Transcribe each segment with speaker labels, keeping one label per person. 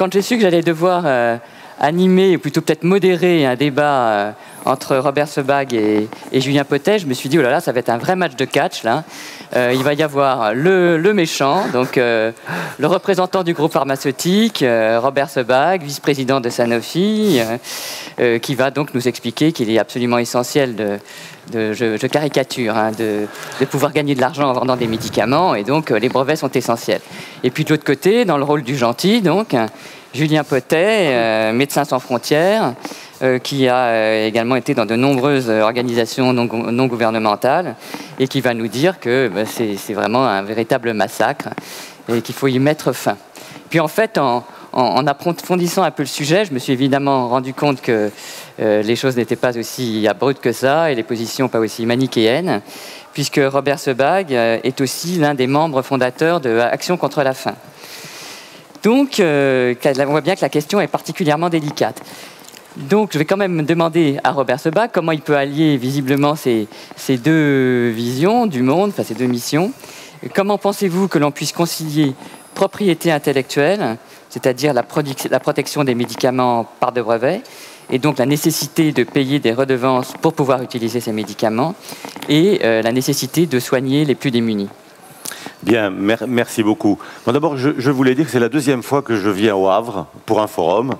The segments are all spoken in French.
Speaker 1: quand j'ai su que j'allais devoir euh, animer, ou plutôt peut-être modérer un débat euh, entre Robert Sebag et, et Julien Potet, je me suis dit, oh là là, ça va être un vrai match de catch, là. Euh, il va y avoir le, méchant, donc euh, le représentant du groupe pharmaceutique, euh, Robert Sebag, vice-président de Sanofi, qui va donc nous expliquer qu'il est absolument essentiel de, je, caricature, hein, de, de, pouvoir gagner de l'argent en vendant des médicaments, et donc les brevets sont essentiels. Et puis de l'autre côté, dans le rôle du gentil, donc hein, Julien Potet, médecin sans frontières. Euh, qui a euh, également été dans de nombreuses euh, organisations non, gouvernementales et qui va nous dire que bah, c'est vraiment un véritable massacre et qu'il faut y mettre fin. Puis en fait, en, approfondissant un peu le sujet, je me suis évidemment rendu compte que les choses n'étaient pas aussi abruptes que ça et les positions pas aussi manichéennes, puisque Robert Sebag est aussi l'un des membres fondateurs de Action contre la faim. Donc, on voit bien que la question est particulièrement délicate. Donc, je vais quand même demander à Robert Seba comment il peut allier visiblement ces, deux visions du monde, enfin ces deux missions. Comment pensez-vous que l'on puisse concilier propriété intellectuelle, c'est-à-dire la, protection des médicaments par de brevets, et donc la nécessité de payer des redevances pour pouvoir utiliser ces médicaments, et euh, la nécessité de soigner les plus démunis
Speaker 2: Bien, merci beaucoup. D'abord, je, voulais dire que c'est la deuxième fois que je viens au Havre pour un forum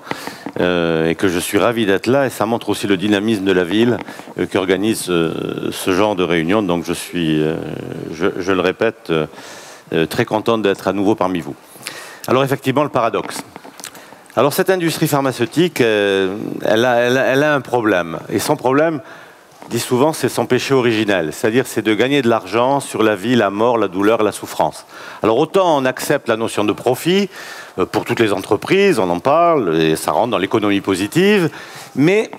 Speaker 2: euh, et que je suis ravi d'être là. Et ça montre aussi le dynamisme de la ville euh, qui organise euh, ce genre de réunion. Donc, je suis, je, le répète, très content d'être à nouveau parmi vous. Alors, effectivement, le paradoxe. Alors, cette industrie pharmaceutique, elle, a, un problème. Et son problème, dit souvent, c'est son péché originel, c'est-à-dire c'est de gagner de l'argent sur la vie, la mort, la douleur, la souffrance. Alors autant on accepte la notion de profit, euh, pour toutes les entreprises, on en parle, et ça rentre dans l'économie positive, mais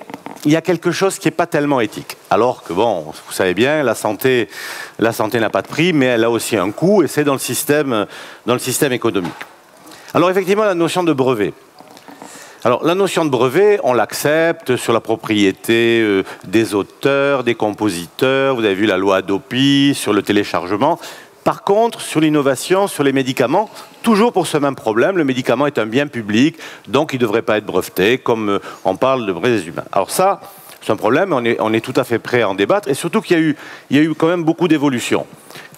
Speaker 2: il y a quelque chose qui n'est pas tellement éthique. Alors que, bon, vous savez bien, la santé la santé n'a pas de prix, mais elle a aussi un coût, et c'est dans le système économique. Alors effectivement, la notion de brevet. Alors, la notion de brevet, on l'accepte sur la propriété euh, des auteurs, des compositeurs. Vous avez vu la loi Adopi sur le téléchargement. Par contre, sur l'innovation, sur les médicaments, toujours pour ce même problème, le médicament est un bien public, donc il ne devrait pas être breveté, comme euh, on parle de brevets humains. Alors ça, c'est un problème, on est, tout à fait prêt à en débattre, et surtout qu'il y, y, a eu quand même beaucoup d'évolutions.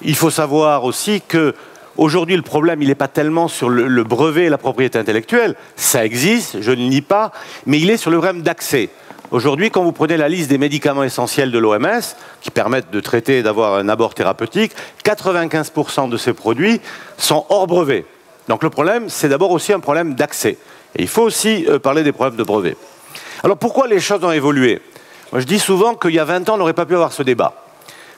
Speaker 2: Il faut savoir aussi que Aujourd'hui, le problème, il n'est pas tellement sur le, brevet et la propriété intellectuelle. Ça existe, je ne nie pas, mais il est sur le problème d'accès. Aujourd'hui, quand vous prenez la liste des médicaments essentiels de l'OMS, qui permettent de traiter et d'avoir un abord thérapeutique, 95% de ces produits sont hors brevet. Donc le problème, c'est d'abord aussi un problème d'accès. Et il faut aussi euh, parler des problèmes de brevet. Alors pourquoi les choses ont évolué Moi, Je dis souvent qu'il y a 20 ans, on n'aurait pas pu avoir ce débat.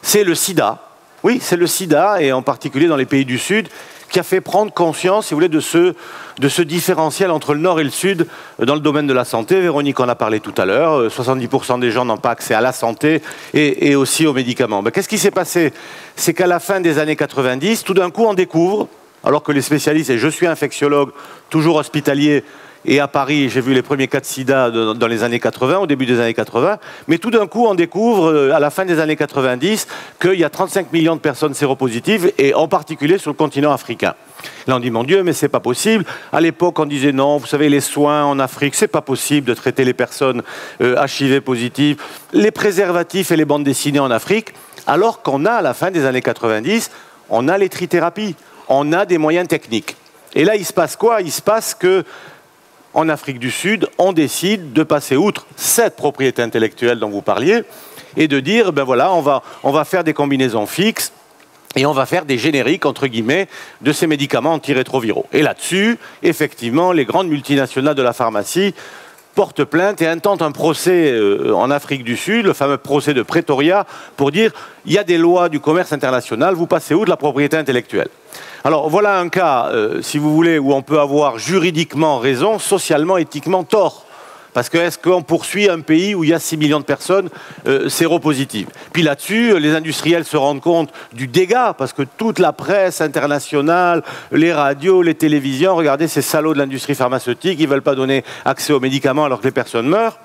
Speaker 2: C'est le sida, oui, c'est le sida, et en particulier dans les pays du Sud, qui a fait prendre conscience, si vous voulez, de ce, de différentiel entre le Nord et le Sud dans le domaine de la santé. Véronique en a parlé tout à l'heure. 70% euh, des gens n'ont pas accès à la santé et, aussi aux médicaments. Ben, qu'est-ce qui s'est passé C'est qu'à la fin des années 90, tout d'un coup, on découvre, alors que les spécialistes, et je suis infectiologue, toujours hospitalier, et à Paris, j'ai vu les premiers cas de sida dans les années 80, au début des années 80. Mais tout d'un coup, on découvre, euh, à la fin des années 90, qu'il y a 35 millions de personnes séropositives, et en particulier sur le continent africain. Là, on dit, mon Dieu, mais c'est pas possible. À l'époque, on disait, non, vous savez, les soins en Afrique, c'est pas possible de traiter les personnes HIV euh, positives, les préservatifs et les bandes dessinées en Afrique, alors qu'on a, à la fin des années 90, on a les trithérapies, on a des moyens techniques. Et là, il se passe quoi Il se passe que en Afrique du Sud, on décide de passer outre cette propriété intellectuelle dont vous parliez et de dire, ben voilà, on va, on va faire des combinaisons fixes et on va faire des génériques, entre guillemets, de ces médicaments antirétroviraux. Et là-dessus, effectivement, les grandes multinationales de la pharmacie porte plainte et intente un procès euh, en Afrique du Sud, le fameux procès de Pretoria, pour dire il y a des lois du commerce international, vous passez où de la propriété intellectuelle Alors voilà un cas, euh, si vous voulez, où on peut avoir juridiquement raison, socialement, éthiquement tort. Parce que est-ce qu'on poursuit un pays où il y a 6 millions de personnes séropositives euh, Puis là-dessus, euh, les industriels se rendent compte du dégât, parce que toute la presse internationale, les radios, les télévisions, regardez ces salauds de l'industrie pharmaceutique, ils ne veulent pas donner accès aux médicaments alors que les personnes meurent.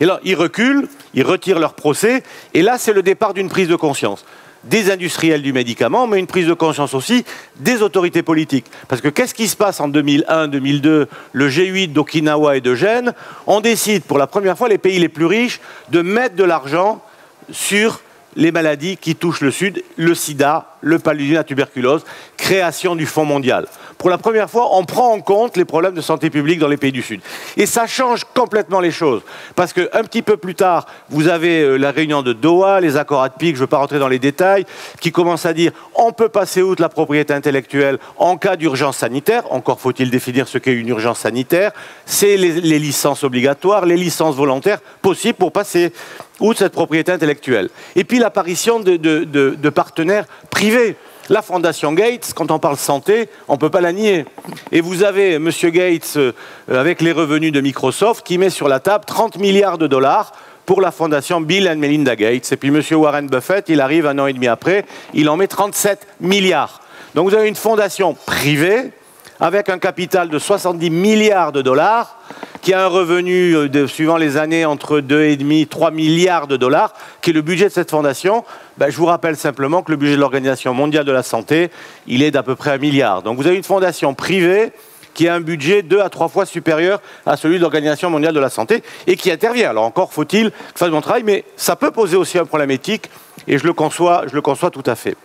Speaker 2: Et là, ils reculent, ils retirent leur procès, et là, c'est le départ d'une prise de conscience des industriels du médicament, mais une prise de conscience aussi des autorités politiques. Parce que qu'est-ce qui se passe en 2001, 2002 Le G8 d'Okinawa et de Gênes, on décide pour la première fois, les pays les plus riches, de mettre de l'argent sur les maladies qui touchent le Sud, le sida le paludisme, la tuberculose, création du Fonds mondial. Pour la première fois, on prend en compte les problèmes de santé publique dans les pays du Sud. Et ça change complètement les choses. Parce qu'un petit peu plus tard, vous avez euh, la réunion de Doha, les accords à pic, je ne veux pas rentrer dans les détails, qui commencent à dire on peut passer outre la propriété intellectuelle en cas d'urgence sanitaire. Encore faut-il définir ce qu'est une urgence sanitaire. C'est les, licences obligatoires, les licences volontaires possibles pour passer outre cette propriété intellectuelle. Et puis l'apparition de partenaires Privée, La Fondation Gates, quand on parle santé, on ne peut pas la nier. Et vous avez M. Gates, euh, avec les revenus de Microsoft, qui met sur la table 30 milliards de dollars pour la fondation Bill and Melinda Gates. Et puis M. Warren Buffett, il arrive un an et demi après, il en met 37 milliards. Donc vous avez une fondation privée avec un capital de 70 milliards de dollars, qui a un revenu, euh, suivant les années, entre 2,5 et 3 milliards de dollars, qui est le budget de cette fondation, ben, je vous rappelle simplement que le budget de l'Organisation mondiale de la santé, il est d'à peu près un milliard. Donc vous avez une fondation privée qui a un budget deux à trois fois supérieur à celui de l'Organisation mondiale de la santé et qui intervient. Alors encore faut-il que ça fasse mon travail, mais ça peut poser aussi un problème éthique et je le conçois, je le conçois tout à fait.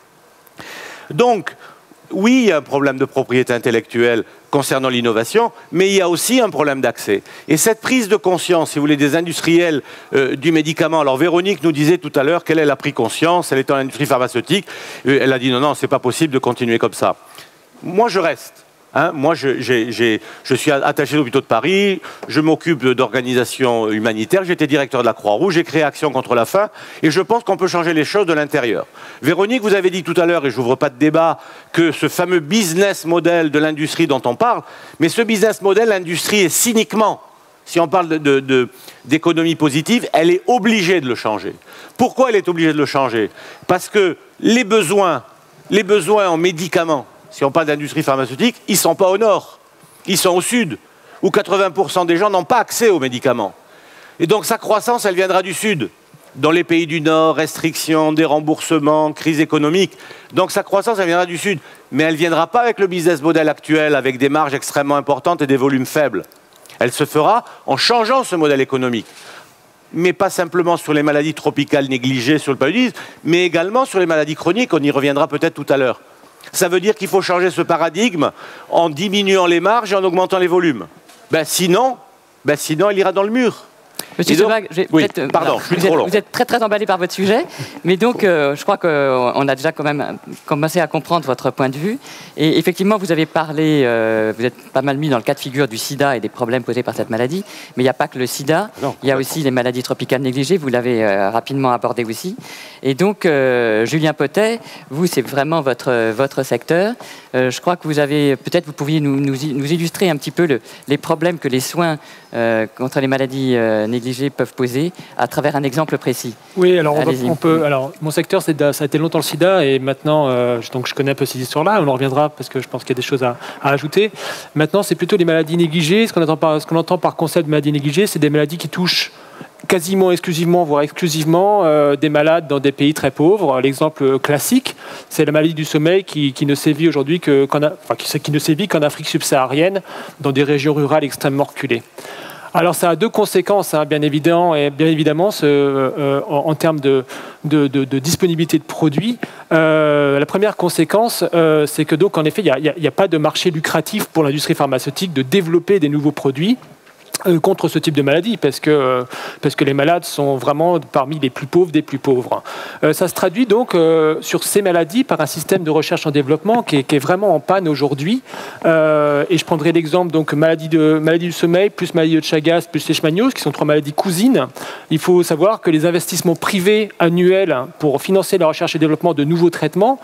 Speaker 2: Donc, oui, il y a un problème de propriété intellectuelle concernant l'innovation, mais il y a aussi un problème d'accès. Et cette prise de conscience, si vous voulez, des industriels euh, du médicament. Alors Véronique nous disait tout à l'heure qu'elle elle a pris conscience, elle est dans l'industrie pharmaceutique, euh, elle a dit non, non, c'est pas possible de continuer comme ça. Moi, je reste. Hein, moi, je, suis attaché aux hôpitaux de Paris, je m'occupe d'organisations humanitaires, j'étais directeur de la Croix-Rouge, j'ai créé Action contre la faim, et je pense qu'on peut changer les choses de l'intérieur. Véronique, vous avez dit tout à l'heure, et je n'ouvre pas de débat, que ce fameux business model de l'industrie dont on parle, mais ce business model, l'industrie est cyniquement, si on parle d'économie positive, elle est obligée de le changer. Pourquoi elle est obligée de le changer Parce que les besoins, les besoins en médicaments, si on parle d'industrie pharmaceutique, ils ne sont pas au nord, ils sont au sud, où 80% des gens n'ont pas accès aux médicaments. Et donc sa croissance, elle viendra du sud. Dans les pays du Nord, restrictions, remboursements, crise économique. Donc sa croissance, elle viendra du Sud. Mais elle ne viendra pas avec le business model actuel, avec des marges extrêmement importantes et des volumes faibles. Elle se fera en changeant ce modèle économique mais pas simplement sur les maladies tropicales négligées sur le paludisme, mais également sur les maladies chroniques, on y reviendra peut-être tout à l'heure. Ça veut dire qu'il faut changer ce paradigme en diminuant les marges et en augmentant les volumes. Ben sinon, ben sinon, il ira dans le mur. Monsieur Sebag,
Speaker 1: vous, êtes, très très emballé par votre sujet, mais donc euh, je crois qu'on euh, a déjà quand même euh, commencé à comprendre votre point de vue. Et effectivement, vous avez parlé, vous êtes pas mal mis dans le cas de figure du sida et des problèmes posés par cette maladie, mais il n'y a pas que le sida, ah il y a aussi les maladies tropicales négligées, vous l'avez rapidement abordé aussi. Et donc, Julien Potet, vous, c'est vraiment votre, votre secteur. je crois que vous avez, peut-être vous pouviez nous, nous, illustrer un petit peu les problèmes que les soins contre les maladies négligées peuvent poser à travers un exemple précis. Oui, alors on, peut. Alors mon secteur, ça a été
Speaker 3: longtemps le SIDA et maintenant, euh, donc je connais un peu ces histoires-là. On en reviendra parce que je pense qu'il y a des choses à, ajouter. Maintenant, c'est plutôt les maladies négligées. Ce qu'on entend par, ce qu'on entend par concept de maladies négligées c'est des maladies qui touchent quasiment exclusivement, voire exclusivement, euh, des malades dans des pays très pauvres. L'exemple classique, c'est la maladie du sommeil qui, ne sévit aujourd'hui que, qui, sévit qu'en Afrique subsaharienne, dans des régions rurales extrêmement reculées. Alors ça a deux conséquences, hein, bien, évidemment, et bien évidemment euh, euh, en, termes de, disponibilité de produits. Euh, la première conséquence, c'est que donc en effet, il n'y a, pas de marché lucratif pour l'industrie pharmaceutique de développer des nouveaux produits. Euh, contre ce type de maladie parce que, euh, parce que les malades sont vraiment parmi les plus pauvres des plus pauvres. Euh, ça se traduit donc sur ces maladies par un système de recherche en développement qui est, vraiment en panne aujourd'hui. et je prendrai l'exemple donc maladie, de, maladie du sommeil plus maladie de Chagas plus Leishmaniose qui sont trois maladies cousines. Il faut savoir que les investissements privés annuels pour financer la recherche et développement de nouveaux traitements,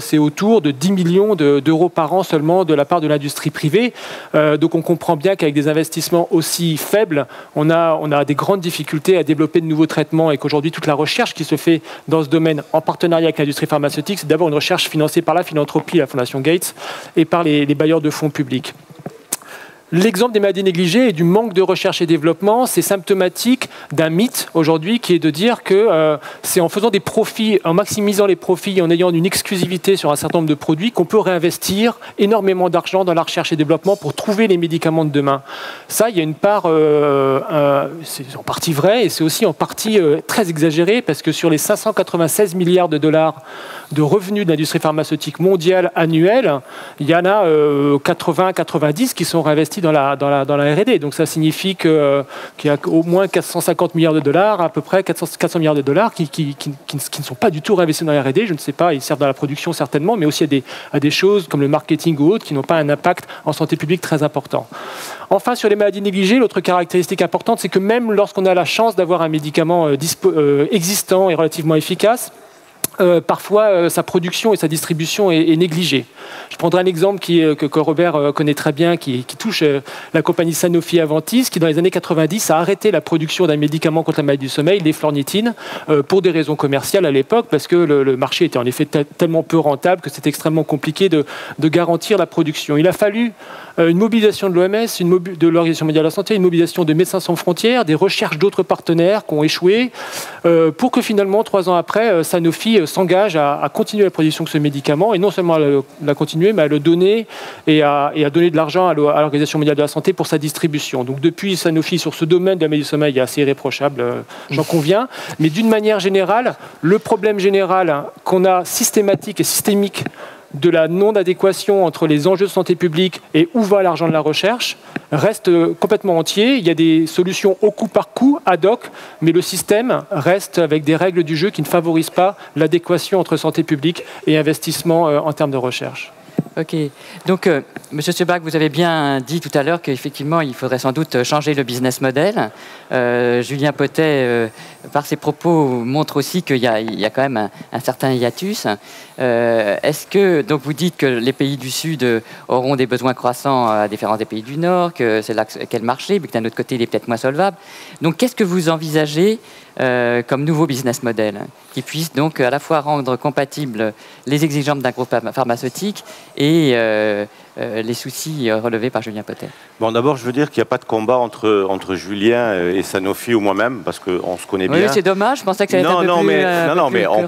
Speaker 3: c'est autour de 10 millions d'euros par an seulement de la part de l'industrie privée. donc on comprend bien qu'avec des investissements aussi si faible, on a, des grandes difficultés à développer de nouveaux traitements et qu'aujourd'hui, toute la recherche qui se fait dans ce domaine en partenariat avec l'industrie pharmaceutique, c'est d'abord une recherche financée par la philanthropie, la Fondation Gates, et par les bailleurs de fonds publics. L'exemple des maladies négligées et du manque de recherche et développement, c'est symptomatique d'un mythe aujourd'hui qui est de dire que euh, c'est en faisant des profits, en maximisant les profits, en ayant une exclusivité sur un certain nombre de produits, qu'on peut réinvestir énormément d'argent dans la recherche et développement pour trouver les médicaments de demain. Ça, il y a une part, euh, euh, c'est en partie vrai et c'est aussi en partie très exagéré parce que sur les 596 milliards de dollars de revenus de l'industrie pharmaceutique mondiale annuelle, il y en a 80-90 qui sont réinvestis dans la, RD. Donc ça signifie euh, qu'il y a au moins 450 milliards de dollars, à peu près 400, milliards de dollars qui, ne sont pas du tout réinvestis dans la RD. Je ne sais pas, ils servent dans la production certainement, mais aussi à des, choses comme le marketing ou autres qui n'ont pas un impact en santé publique très important. Enfin, sur les maladies négligées, l'autre caractéristique importante, c'est que même lorsqu'on a la chance d'avoir un médicament euh, euh, existant et relativement efficace, euh, parfois euh, sa production et sa distribution est, négligée. Je prendrai un exemple euh, que, Robert connaît très bien, qui, touche la compagnie Sanofi Aventis, qui dans les années 90 a arrêté la production d'un médicament contre la maladie du sommeil, les flornitines, pour des raisons commerciales à l'époque, parce que le, marché était en effet tellement peu rentable que c'était extrêmement compliqué de, de garantir la production. Il a fallu euh, une mobilisation de l'OMS, de l'Organisation mondiale de la santé, une mobilisation de Médecins sans frontières, des recherches d'autres partenaires qui ont échoué, euh, pour que finalement, trois ans après, euh, Sanofi s'engage à, continuer la production de ce médicament, et non seulement à la continuer, mais à le donner et à, donner de l'argent à l'Organisation mondiale de la santé pour sa distribution. Donc depuis, Sanofi, sur ce domaine de la médecine du sommeil, est assez irréprochable, j'en conviens. Mais d'une manière générale, le problème général qu'on a systématique et systémique de la non-adéquation entre les enjeux de santé publique et où va l'argent de la recherche reste euh, complètement entier. Il y a des solutions au coup par coup, ad hoc, mais le système reste avec des règles du jeu qui ne favorisent pas l'adéquation entre santé publique
Speaker 1: et investissement euh, en termes de recherche. Ok. Donc, M. Euh, Monsieur vous avez bien dit tout à l'heure qu'effectivement, il faudrait sans doute changer le business model. Euh, Julien Potet, euh, par ses propos, montre aussi qu'il y, y, a quand même un, certain hiatus. Est-ce que, donc, vous dites que les pays du Sud auront des besoins croissants à différents des pays du Nord, que c'est là qu'est le marché, mais que d'un autre côté, il est peut-être moins solvable. Donc, qu'est-ce que vous envisagez euh, comme nouveau business model, qui puisse donc à la fois rendre compatibles les exigences d'un groupe pharmaceutique et euh, euh, les soucis relevés par Julien Potet
Speaker 2: Bon, d'abord, je veux dire qu'il n'y a pas de combat entre, Julien et Sanofi ou moi-même, parce qu'on se connaît bien. c'est dommage, je pensais que ça allait euh, un non, peu mais, plus, non, non, mais, on, ne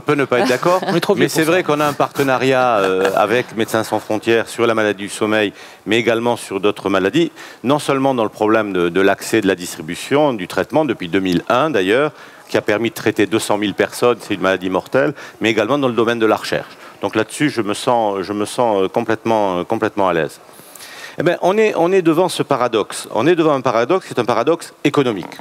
Speaker 2: peut ne pas être d'accord. mais c'est vrai qu'on a un partenariat euh, avec Médecins sans frontières sur la maladie du sommeil, mais également sur d'autres maladies, non seulement dans le problème de l'accès, de la distribution, du traitement, depuis 2001 d'ailleurs, qui a permis de traiter 200 000 personnes, c'est une maladie mortelle, mais également dans le domaine de la recherche. Donc là-dessus, je me sens, euh, euh, complètement, à l'aise. Eh ben, on, est, devant ce paradoxe. On est devant un paradoxe c'est un paradoxe économique.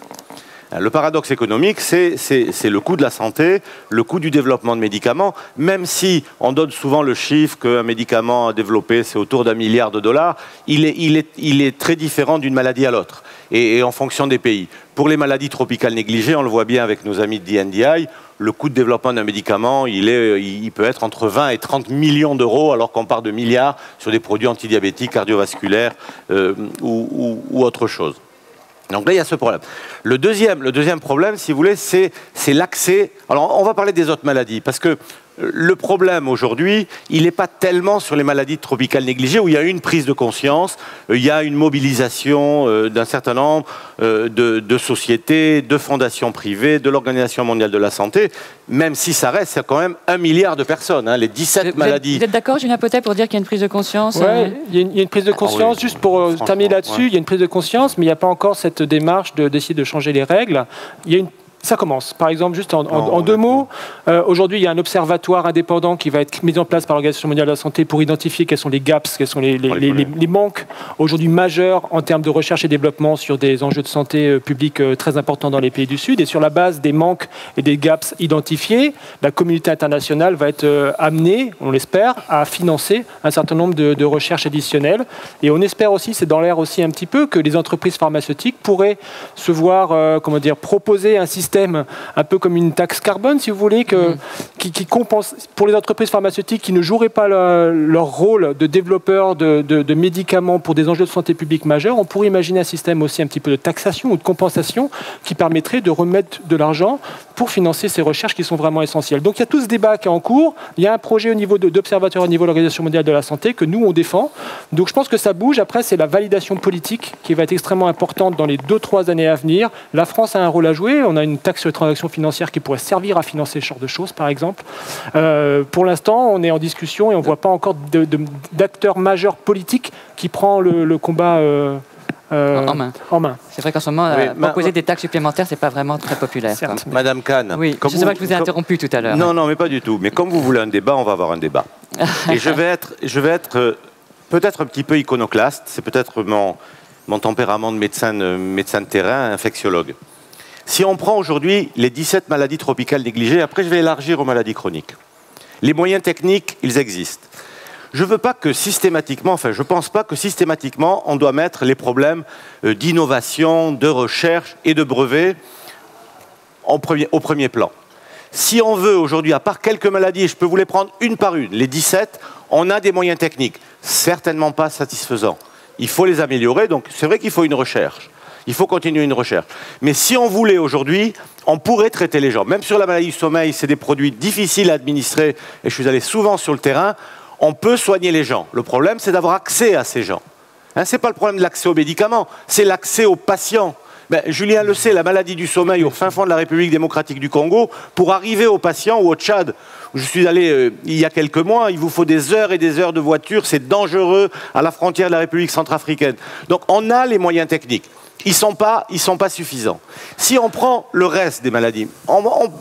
Speaker 2: Le paradoxe économique, c'est le coût de la santé, le coût du développement de médicaments, même si on donne souvent le chiffre qu'un médicament développé, c'est autour d'un milliard de dollars, il est très différent d'une maladie à l'autre et, en fonction des pays. Pour les maladies tropicales négligées, on le voit bien avec nos amis de DNDI, le coût de développement d'un médicament, il, est, euh, il, peut être entre 20 et 30 millions d'euros, alors qu'on part de milliards sur des produits antidiabétiques, cardiovasculaires euh, ou, autre chose. Donc là, il y a ce problème. Le deuxième, le deuxième problème, si vous voulez, c'est l'accès. Alors, on va parler des autres maladies, parce que le problème aujourd'hui, il n'est pas tellement sur les maladies tropicales négligées où il y a une prise de conscience, euh, il y a une mobilisation euh, d'un certain nombre euh, de, sociétés, de fondations privées, de l'Organisation mondiale de la santé, même si ça reste, c'est quand même un milliard de
Speaker 3: personnes, hein, les 17 maladies. vous
Speaker 1: êtes d'accord, Julien Potet, pour dire qu'il y a une prise de conscience Oui, il, y a une prise de
Speaker 3: ah conscience, juste pour terminer là-dessus, il y a une prise de conscience, mais il n'y a pas encore cette démarche d'essayer de, de changer les règles. Il y a une ça commence. Par exemple, juste en, deux mots, euh, aujourd'hui, il y a un observatoire indépendant qui va être mis en place par l'Organisation mondiale de la santé pour identifier quels sont les gaps, quels sont les, manques aujourd'hui majeurs en termes de recherche et développement sur des enjeux de santé euh, publique euh, très importants dans les pays du Sud. Et sur la base des manques et des gaps identifiés, la communauté internationale va être amenée, on l'espère, à financer un certain nombre de, de recherches additionnelles. Et on espère aussi, c'est dans l'air aussi un petit peu, que les entreprises pharmaceutiques pourraient se voir, comment dire, proposer un système système un peu comme une taxe carbone, si vous voulez, que, mhm. qui, compense pour les entreprises pharmaceutiques qui ne joueraient pas leur rôle de développeurs de, médicaments pour des enjeux de santé publique majeurs. On pourrait imaginer un système aussi un petit peu de taxation ou de compensation qui permettrait de remettre de l'argent pour financer ces recherches qui sont vraiment essentielles. Donc il y a tout ce débat qui est en cours. Il y a un projet au niveau d'observatoire au niveau de l'Organisation mondiale de la santé que nous on défend. Donc je pense que ça bouge. Après c'est la validation politique qui va être extrêmement importante dans les 2-3 années à venir. La France a un rôle à jouer. On a une taxe sur les transactions financières qui pourrait servir à financer ce genre de choses, par exemple. Euh, pour l'instant, on est en discussion et on ne voit pas encore d'acteur majeur politique qui prend le,
Speaker 1: combat. Euh, euh, en main. En main. C'est vrai qu'en ce moment, proposer des taxes supplémentaires, c'est pas vraiment très populaire.
Speaker 2: Madame Kahn. Oui, je sais pas que je vous ai
Speaker 1: interrompu tout à l'heure. Non,
Speaker 2: non, mais pas du tout. Mais comme vous voulez un débat, on va avoir un débat. Et je vais être, je vais être peut-être un petit peu iconoclaste. C'est peut-être mon, mon tempérament de médecin, médecin de terrain, infectiologue. Si on prend aujourd'hui les 17 maladies tropicales négligées, après je vais élargir aux maladies chroniques. Les moyens techniques, ils existent. Je ne veux pas que systématiquement, enfin je ne pense pas que systématiquement on doit mettre les problèmes euh, d'innovation, de recherche et de brevets au premier plan. Si on veut aujourd'hui, à part quelques maladies, je peux vous les prendre une par une, les 17, on a des moyens techniques, certainement pas satisfaisants. Il faut les améliorer, donc c'est vrai qu'il faut une recherche il faut continuer une recherche. Mais si on voulait aujourd'hui, on pourrait traiter les gens. Même sur la maladie du sommeil, c'est des produits difficiles à administrer, et je suis allé souvent sur le terrain, on peut soigner les gens. Le problème, c'est d'avoir accès à ces gens. Hein, ce n'est pas le problème de l'accès aux médicaments, c'est l'accès aux patients. Ben, Julien le sait, la maladie du sommeil au fin fond de la République démocratique du Congo, pour arriver aux patients ou au Tchad, où je suis allé euh, il y a quelques mois, il vous faut des heures et des heures de voiture, c'est dangereux à la frontière de la République centrafricaine. Donc on a les moyens techniques ils sont pas, ils sont pas suffisants. Si on prend le reste des maladies,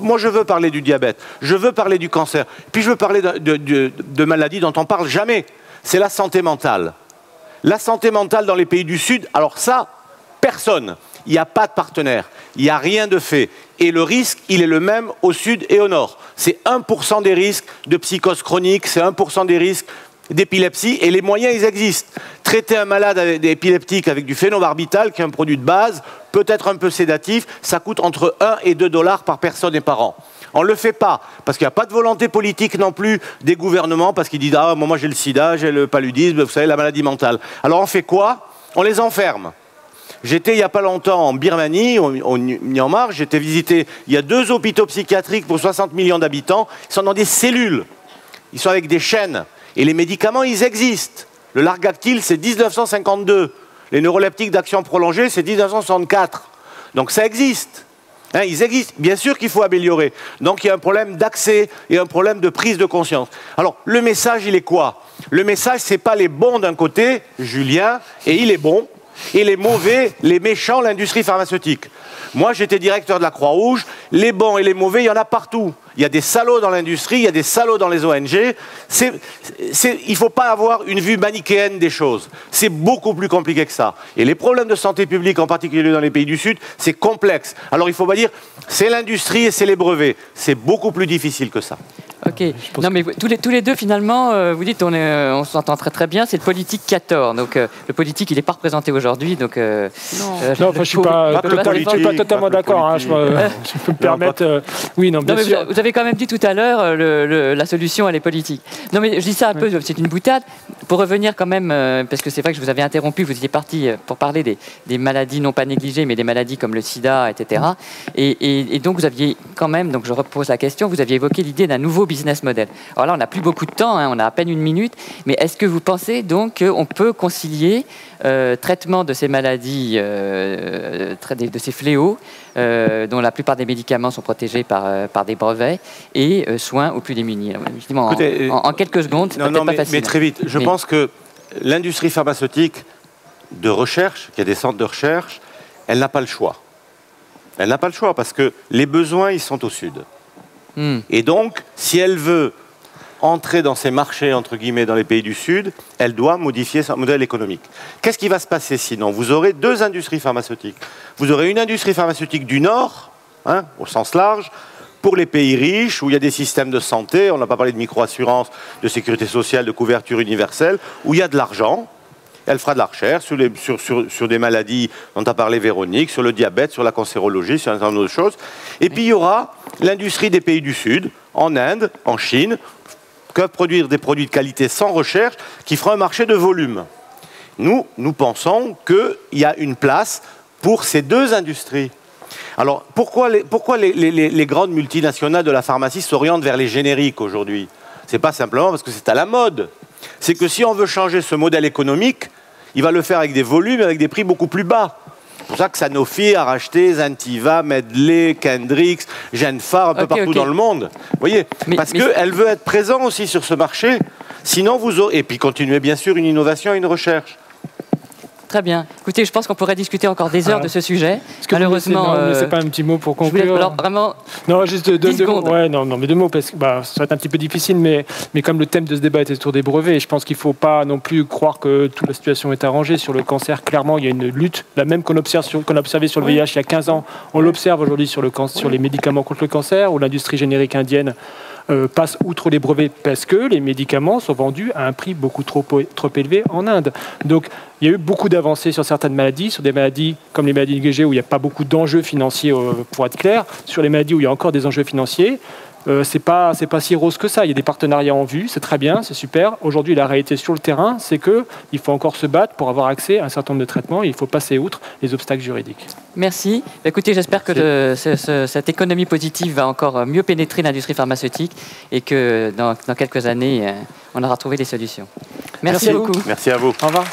Speaker 2: moi je veux parler du diabète, je veux parler du cancer, puis je veux parler de, maladies dont on parle jamais. C'est la santé mentale. La santé mentale dans les pays du Sud, alors ça, personne. Il n'y a pas de partenaire, il n'y a rien de fait. Et le risque, il est le même au Sud et au Nord. C'est 1% des risques de psychose chronique, c'est 1% des risques d'épilepsie et les moyens, ils existent. Traiter un malade d'épileptique épileptique avec du phénobarbital, qui est un produit de base, peut-être un peu sédatif, ça coûte entre 1 et 2 dollars par personne et par an. On ne le fait pas, parce qu'il n'y a pas de volonté politique non plus des gouvernements, parce qu'ils disent Ah, moi j'ai le sida, j'ai le paludisme, vous savez, la maladie mentale. Alors on fait quoi On les enferme. J'étais il n'y a pas longtemps en Birmanie, au, Myanmar, j'étais visité, il y a deux hôpitaux psychiatriques pour 60 millions d'habitants, ils sont dans des cellules, ils sont avec des chaînes. Et les médicaments, ils existent. Le Largactyl, c'est 1952. Les neuroleptiques d'action prolongée, c'est 1964. Donc ça existe. Hein, ils existent. Bien sûr qu'il faut améliorer. Donc il y a un problème d'accès et un problème de prise de conscience. Alors le message, il est quoi Le message, c'est pas les bons d'un côté, Julien, et il est bon, et les mauvais, les méchants, l'industrie pharmaceutique. Moi, j'étais directeur de la Croix-Rouge. Les bons et les mauvais, il y en a partout. Il y a des salauds dans l'industrie, il y a des salauds dans les ONG. il ne faut pas avoir une vue manichéenne des choses. C'est beaucoup plus compliqué que ça. Et les problèmes de santé publique, en particulier dans les pays du Sud, c'est complexe. Alors il ne faut pas dire c'est l'industrie et c'est les brevets. C'est beaucoup plus difficile que ça.
Speaker 1: Ok. Non, mais tous les, tous les deux, finalement, euh, vous dites euh, on, s'entend très très bien. C'est le politique qui a tort. Donc euh, le politique, il n'est pas représenté aujourd'hui. Donc, non, je ne suis pas, politique suis totalement d'accord. Hein, hein je, peux me permettre. Euh, oui, non, bien sûr. Vous avez quand même dit tout à l'heure euh, le, la solution, elle est politique. Non, mais je dis ça un peu, c'est une boutade. Pour revenir quand même, euh, parce que c'est vrai que je vous avais interrompu, vous étiez parti pour parler des, maladies non pas négligées, mais des maladies comme le sida, etc. Et, donc vous aviez quand même, donc je repose la question, vous aviez évoqué l'idée d'un nouveau business model. Alors là, on n'a plus beaucoup de temps, hein, on a à peine une minute, mais est-ce que vous pensez donc qu'on peut concilier euh, traitement de ces maladies, euh, de ces fléaux, euh, dont la plupart des médicaments sont protégés par, des brevets, et soins aux plus démunis. en, quelques secondes, non, pas mais, mais, très vite, je pense
Speaker 2: que l'industrie pharmaceutique de recherche, qui a des centres de recherche, elle n'a pas le choix. Elle n'a pas le choix parce que les besoins, ils sont au sud. Hmm. Et donc, si elle veut entrer dans ces marchés, entre guillemets, dans les pays du Sud, elle doit modifier son modèle économique. Qu'est-ce qui va se passer sinon Vous aurez deux industries pharmaceutiques. Vous aurez une industrie pharmaceutique du Nord, hein, au sens large, pour les pays riches où il y a des systèmes de santé, on n'a pas parlé de micro-assurance, de sécurité sociale, de couverture universelle, où il y a de l'argent. Elle fera de la recherche sur, les, sur, sur des maladies dont a parlé Véronique, sur le diabète, sur la cancérologie, sur un certain nombre de choses. Et puis il y aura l'industrie des pays du Sud, en Inde, en Chine, peuvent produire des produits de qualité sans recherche qui fera un marché de volume. Nous, nous pensons qu'il y a une place pour ces deux industries. Alors, pourquoi les, les grandes multinationales de la pharmacie s'orientent vers les génériques aujourd'hui Ce n'est pas simplement parce que c'est à la mode. C'est que si on veut changer ce modèle économique, il va le faire avec des volumes, avec des prix beaucoup plus bas. C'est pour ça que Sanofi a racheté Zentiva, Medley, Kendrix, Genfar, un peu partout dans le monde. Vous voyez Parce qu'elle veut être présente aussi sur ce marché. Sinon, vous Et puis continuer, bien sûr, une innovation et une recherche.
Speaker 1: Très bien. Écoutez, je pense qu'on pourrait discuter encore des heures ah. de ce sujet. -ce que Malheureusement, euh, c'est pas un petit mot pour conclure.
Speaker 3: Non, juste deux, mots. Ouais, non, non, mais deux mots parce que bah, ça va être un petit peu difficile, mais comme le thème de ce débat était autour des brevets, je pense qu'il ne faut pas non plus croire que toute la situation est arrangée sur le cancer. Clairement, il y a une lutte, la même qu'on observe qu'on sur le VIH il y a 15 ans, on l'observe aujourd'hui sur sur les médicaments contre le cancer ou l'industrie générique indienne. Euh, passe outre les brevets parce que les médicaments sont vendus à un prix beaucoup trop, trop élevé en Inde. Donc il y a eu beaucoup d'avancées sur certaines maladies, sur des maladies comme les maladies négligées où il n'y a pas beaucoup d'enjeux financiers, euh, pour être clair, sur les maladies où il y a encore des enjeux financiers. Ce euh, c'est pas c'est pas si rose que ça. Il y a des partenariats en vue, c'est très bien, c'est super. Aujourd'hui, la réalité sur le terrain, c'est que il faut encore se battre pour avoir accès à un
Speaker 1: certain nombre de traitements. il faut passer outre les obstacles juridiques. Merci. Écoutez, j'espère que cette économie positive va encore mieux pénétrer l'industrie pharmaceutique et que dans, quelques années, euh, on aura trouvé des solutions. Merci, Merci beaucoup. Merci à vous. Au revoir.